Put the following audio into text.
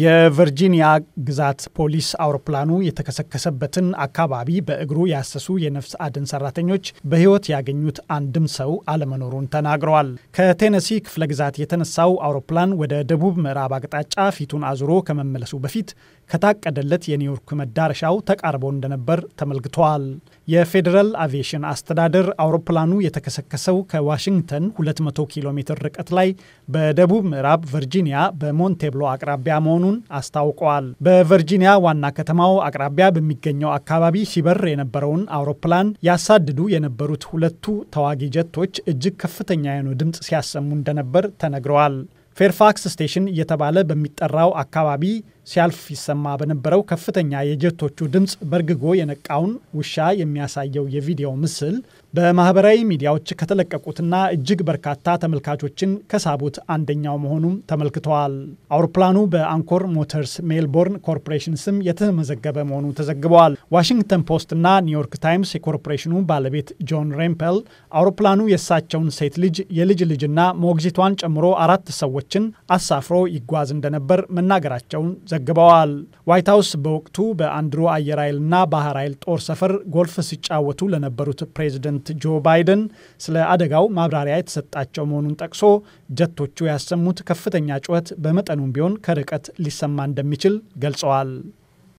የቨርጂኒያ ግዛት ፖሊስ አውሮፕላኑ የተከሰከሰበትን አካባቢ በእግሩ ያሰሱ የነፍስ አድን ሰራተኞች በሕይወት ያገኙት አንድም ሰው አለመኖሩን ተናግረዋል። ከቴነሲ ክፍለ ግዛት የተነሳው አውሮፕላን ወደ ደቡብ ምዕራብ አቅጣጫ ፊቱን አዙሮ ከመመለሱ በፊት ከታቀደለት የኒውዮርክ መዳረሻው ተቃርቦ እንደነበር ተመልክተዋል። የፌዴራል አቪዬሽን አስተዳደር አውሮፕላኑ የተከሰከሰው ከዋሽንግተን 200 ኪሎ ሜትር ርቀት ላይ በደቡብ ምዕራብ ቨርጂኒያ በሞንቴብሎ አቅራቢያ መሆኑ መሆኑን አስታውቀዋል። በቨርጂኒያ ዋና ከተማው አቅራቢያ በሚገኘው አካባቢ ሲበር የነበረውን አውሮፕላን ያሳድዱ የነበሩት ሁለቱ ተዋጊ ጀቶች እጅግ ከፍተኛ የሆነ ድምፅ ሲያሰሙ እንደነበር ተነግረዋል። ፌርፋክስ ስቴሽን እየተባለ በሚጠራው አካባቢ ሲያልፍ ይሰማ በነበረው ከፍተኛ የጀቶቹ ድምፅ በርግጎ የነቃውን ውሻ የሚያሳየው የቪዲዮ ምስል በማህበራዊ ሚዲያዎች ከተለቀቁትና እጅግ በርካታ ተመልካቾችን ከሳቡት አንደኛው መሆኑም ተመልክተዋል። አውሮፕላኑ በአንኮር ሞተርስ ሜልቦርን ኮርፖሬሽን ስም የተመዘገበ መሆኑ ተዘግበዋል። ዋሽንግተን ፖስት እና ኒውዮርክ ታይምስ የኮርፖሬሽኑ ባለቤት ጆን ሬምፐል አውሮፕላኑ የእሳቸውን ሴት ልጅ የልጅ ልጅና ሞግዚቷን ጨምሮ አራት ሰዎችን አሳፍሮ ይጓዝ እንደነበር መናገራቸውን ዘግበዋል። ዋይት ሀውስ በወቅቱ በአንድሮ አየር ኃይልና ባህር ኃይል ጦር ሰፈር ጎልፍ ሲጫወቱ ለነበሩት ፕሬዚደንት ጆ ባይደን ስለ አደጋው ማብራሪያ የተሰጣቸው መሆኑን ጠቅሶ ጀቶቹ ያሰሙት ከፍተኛ ጩኸት በመጠኑም ቢሆን ከርቀት ሊሰማ እንደሚችል ገልጸዋል።